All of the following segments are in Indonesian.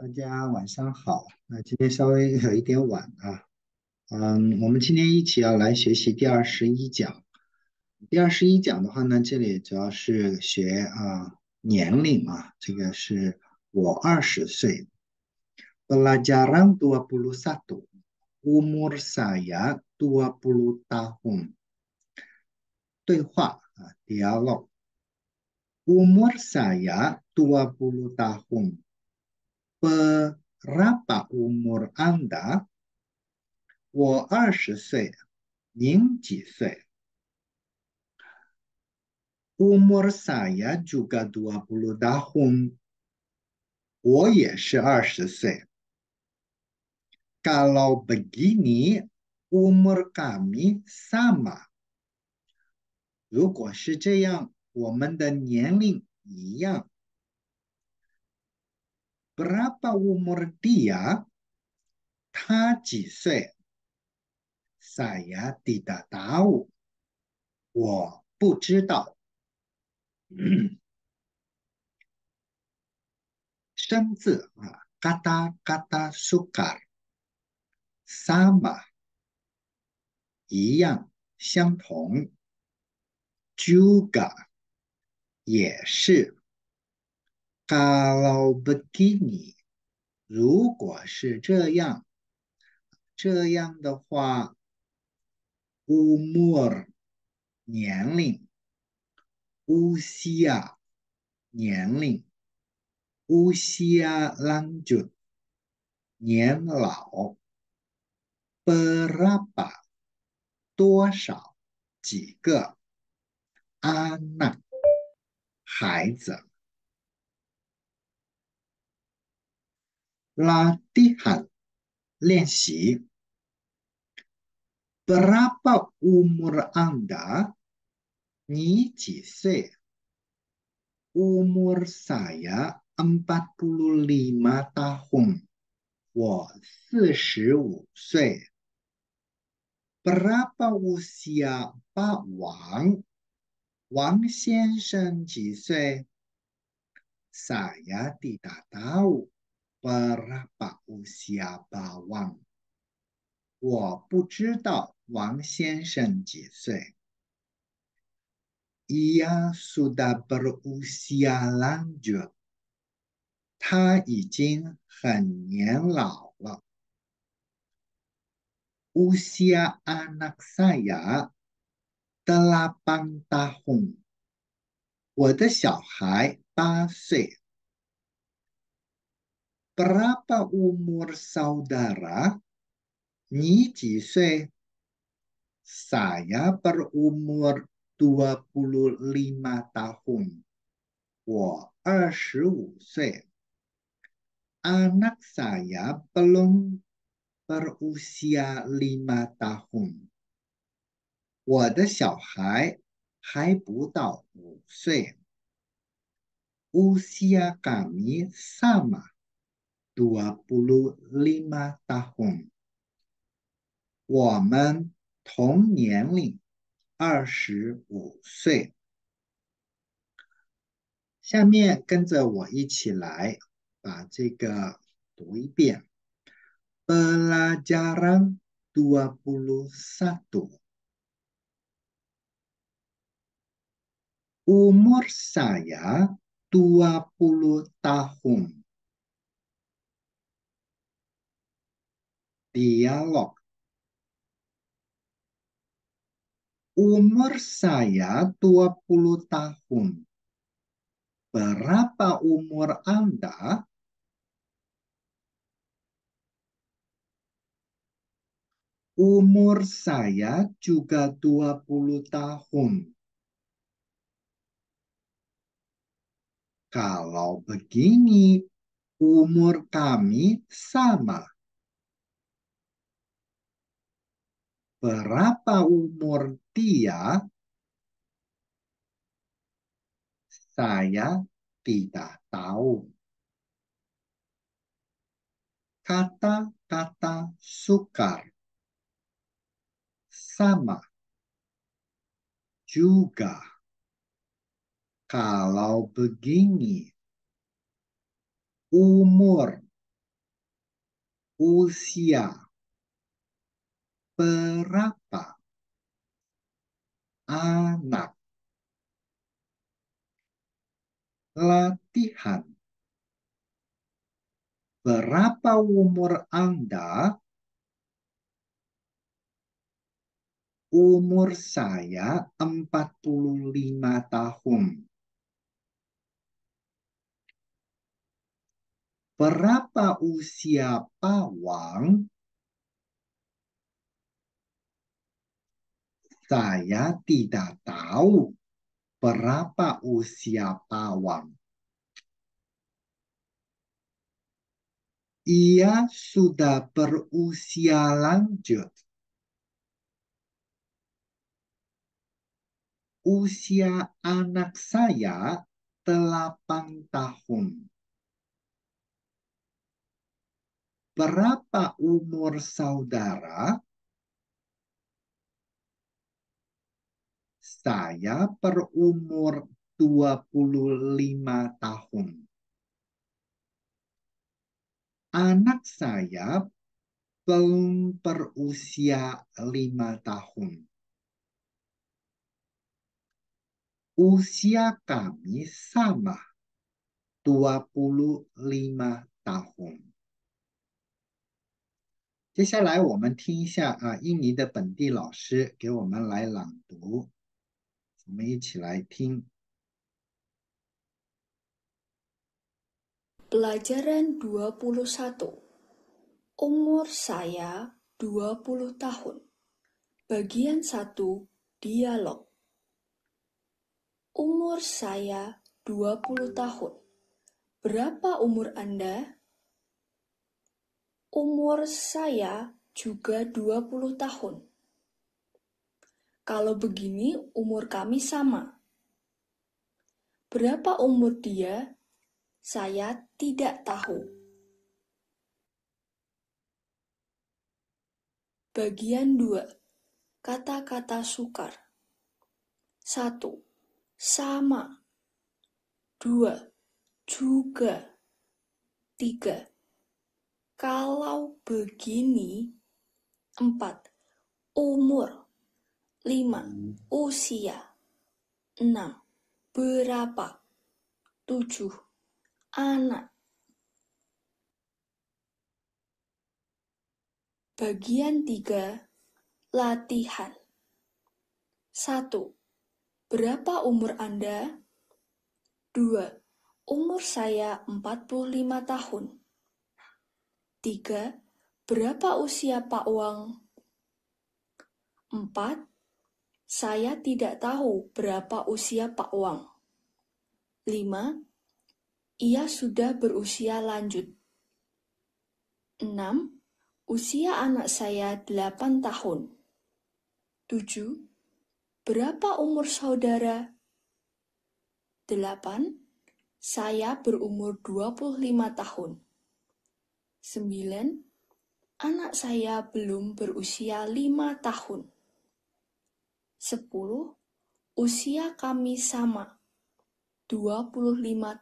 大家晚上好，那今天稍微有一点晚啊，嗯，我们今天一起要来学习第二十一讲。第二十一讲的话呢，这里主要是学啊年龄啊，这个是我二十岁。Belajar dua puluh satu, umur saya dua puluh tahun. 对话，dialog. Umur saya dua puluh tahun. Berapa umur Anda? 我二十岁，您几岁？Umur saya juga 20 tahun. 我也是二十岁。Kalau begini, umur kami sama berapa umur dia, ta jisui. Saya tidak tahu. zi, kata sukar sama 一样相同，juga 也是。Kalau begini，如果是这样，这样的话，umur 年龄，usia 年龄，usia lanjut 年老，berapa 多少几个，ana 孩子。latihan, lensi. Berapa umur Anda? Ni jise. Umur saya 45 tahun. Wo 45岁. Berapa usia Pak Wang? Wang Saya tidak tahu. Berapa usia Pak Wang？我不知道王先生几岁。Ia sudah berusia lanjut。他已经很年老了。Usia anak saya telah 8 tahun。我的小孩八岁。berapa umur saudara? Ni ji sui? Saya berumur 25 tahun. Wo 25 sui. Anak saya belum berusia 5 tahun. Wo de hai bu dao Usia kami sama. dua puluh lima tahun，我们同年龄二十五岁。下面跟着我一起来把这个读一遍。Pelajaran dua puluh satu. Umur saya dua puluh tahun. dialog. Umur saya 20 tahun. Berapa umur Anda? Umur saya juga 20 tahun. Kalau begini, umur kami sama. berapa umur dia, saya tidak tahu. Kata-kata sukar sama juga. Kalau begini, umur, usia, berapa anak latihan berapa umur Anda umur saya 45 tahun berapa usia pawang Saya tidak tahu berapa usia pawang. Ia sudah berusia lanjut. Usia anak saya delapan tahun. Berapa umur saudara? saya berumur 25 tahun. Anak saya belum berusia lima tahun. Usia kami sama, 25tahun。接下来我们听一下啊，印尼的本地老师给我们来朗读。我们一起来听。Pelajaran 21 Umur saya dua puluh tahun Bagian satu Dialog Umur saya dua puluh tahun Berapa umur Anda? Umur saya juga dua puluh tahun kalau begini, umur kami sama. Berapa umur dia? Saya tidak tahu. Bagian 2. Kata-kata sukar. 1. Sama. 2. Juga. 3. Kalau begini. 4. Umur 5. Hmm. Usia 6. Berapa 7. Anak Bagian 3. Latihan 1. Berapa umur Anda? 2. Umur saya 45 tahun. 3. Berapa usia Pak Wang? 4 saya tidak tahu berapa usia Pak Wang. 5. Ia sudah berusia lanjut. 6. Usia anak saya 8 tahun. 7. Berapa umur saudara? 8. Saya berumur 25 tahun. 9. Anak saya belum berusia 5 tahun. 十，usia kami sama dua p u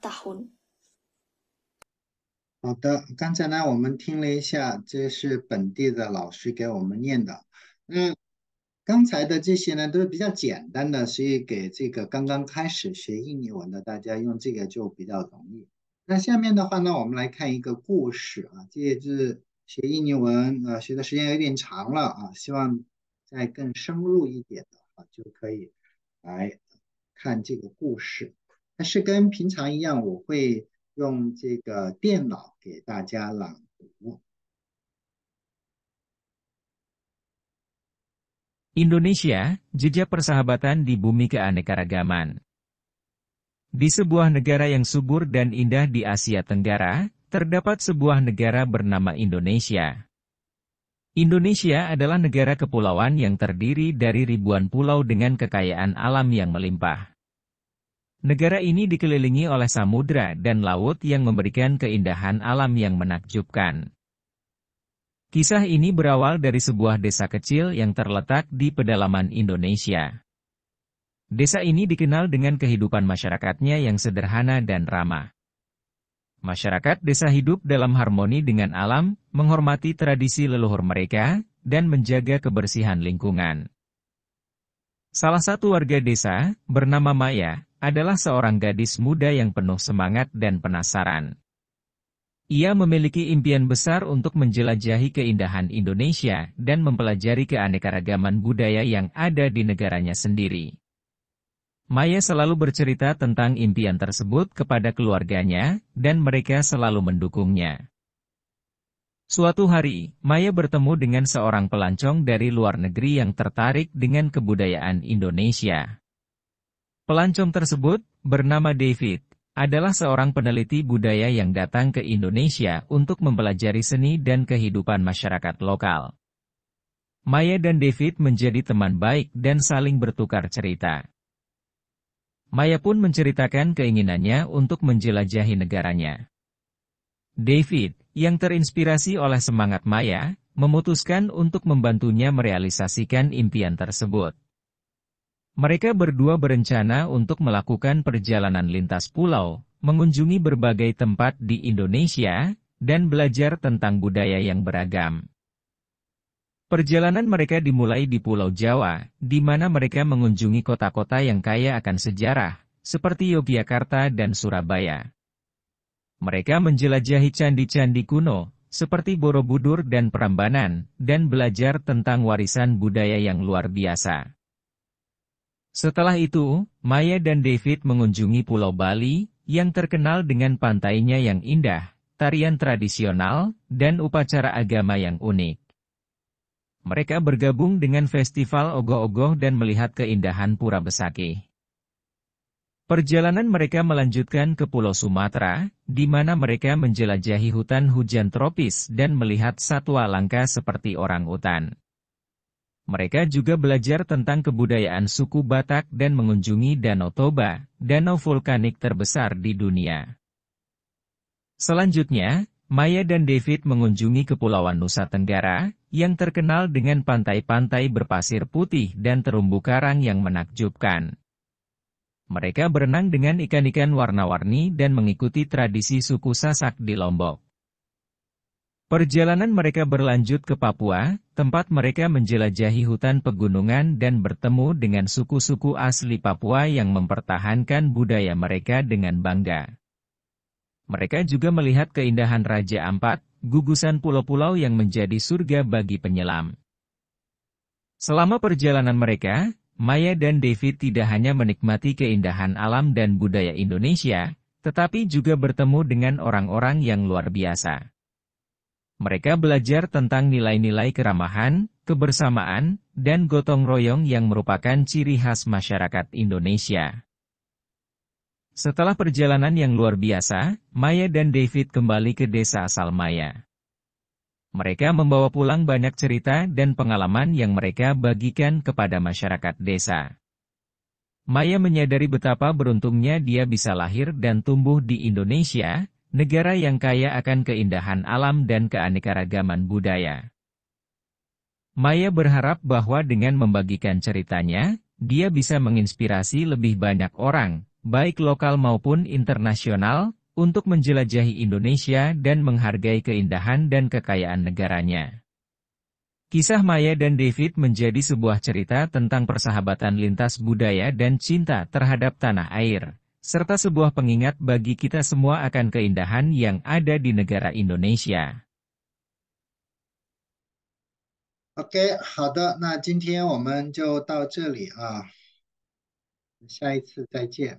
tahun。好的，刚才呢我们听了一下，这是本地的老师给我们念的。嗯，刚才的这些呢都是比较简单的，所以给这个刚刚开始学印尼文的大家用这个就比较容易。那下面的话呢，我们来看一个故事啊，这也是学印尼文啊，学的时间有点长了啊，希望再更深入一点的。啊，就可以来看这个故事。但是跟平常一样，我会用这个电脑给大家朗读。Indonesia, jejak persahabatan di bumi keanekaragaman. Di sebuah negara yang subur dan indah di Asia Tenggara, terdapat sebuah negara bernama Indonesia. Indonesia adalah negara kepulauan yang terdiri dari ribuan pulau dengan kekayaan alam yang melimpah. Negara ini dikelilingi oleh samudra dan laut yang memberikan keindahan alam yang menakjubkan. Kisah ini berawal dari sebuah desa kecil yang terletak di pedalaman Indonesia. Desa ini dikenal dengan kehidupan masyarakatnya yang sederhana dan ramah. Masyarakat desa hidup dalam harmoni dengan alam, menghormati tradisi leluhur mereka, dan menjaga kebersihan lingkungan. Salah satu warga desa, bernama Maya, adalah seorang gadis muda yang penuh semangat dan penasaran. Ia memiliki impian besar untuk menjelajahi keindahan Indonesia dan mempelajari keanekaragaman budaya yang ada di negaranya sendiri. Maya selalu bercerita tentang impian tersebut kepada keluarganya, dan mereka selalu mendukungnya. Suatu hari, Maya bertemu dengan seorang pelancong dari luar negeri yang tertarik dengan kebudayaan Indonesia. Pelancong tersebut, bernama David, adalah seorang peneliti budaya yang datang ke Indonesia untuk mempelajari seni dan kehidupan masyarakat lokal. Maya dan David menjadi teman baik dan saling bertukar cerita. Maya pun menceritakan keinginannya untuk menjelajahi negaranya. David, yang terinspirasi oleh semangat Maya, memutuskan untuk membantunya merealisasikan impian tersebut. Mereka berdua berencana untuk melakukan perjalanan lintas pulau, mengunjungi berbagai tempat di Indonesia, dan belajar tentang budaya yang beragam. Perjalanan mereka dimulai di Pulau Jawa, di mana mereka mengunjungi kota-kota yang kaya akan sejarah, seperti Yogyakarta dan Surabaya. Mereka menjelajahi candi-candi kuno, seperti Borobudur dan Prambanan, dan belajar tentang warisan budaya yang luar biasa. Setelah itu, Maya dan David mengunjungi Pulau Bali, yang terkenal dengan pantainya yang indah, tarian tradisional, dan upacara agama yang unik mereka bergabung dengan festival ogoh-ogoh dan melihat keindahan Pura Besaki. Perjalanan mereka melanjutkan ke Pulau Sumatera, di mana mereka menjelajahi hutan hujan tropis dan melihat satwa langka seperti orang utan. Mereka juga belajar tentang kebudayaan suku Batak dan mengunjungi Danau Toba, danau vulkanik terbesar di dunia. Selanjutnya, Maya dan David mengunjungi Kepulauan Nusa Tenggara, yang terkenal dengan pantai-pantai berpasir putih dan terumbu karang yang menakjubkan. Mereka berenang dengan ikan-ikan warna-warni dan mengikuti tradisi suku Sasak di Lombok. Perjalanan mereka berlanjut ke Papua, tempat mereka menjelajahi hutan pegunungan dan bertemu dengan suku-suku asli Papua yang mempertahankan budaya mereka dengan bangga. Mereka juga melihat keindahan Raja Ampat, gugusan pulau-pulau yang menjadi surga bagi penyelam. Selama perjalanan mereka, Maya dan David tidak hanya menikmati keindahan alam dan budaya Indonesia, tetapi juga bertemu dengan orang-orang yang luar biasa. Mereka belajar tentang nilai-nilai keramahan, kebersamaan, dan gotong royong yang merupakan ciri khas masyarakat Indonesia. Setelah perjalanan yang luar biasa, Maya dan David kembali ke desa asal Maya. Mereka membawa pulang banyak cerita dan pengalaman yang mereka bagikan kepada masyarakat desa. Maya menyadari betapa beruntungnya dia bisa lahir dan tumbuh di Indonesia, negara yang kaya akan keindahan alam dan keanekaragaman budaya. Maya berharap bahwa dengan membagikan ceritanya, dia bisa menginspirasi lebih banyak orang, baik lokal maupun internasional, untuk menjelajahi Indonesia dan menghargai keindahan dan kekayaan negaranya. Kisah Maya dan David menjadi sebuah cerita tentang persahabatan lintas budaya dan cinta terhadap tanah air, serta sebuah pengingat bagi kita semua akan keindahan yang ada di negara Indonesia. OK，好的，那今天我们就到这里啊，下一次再见。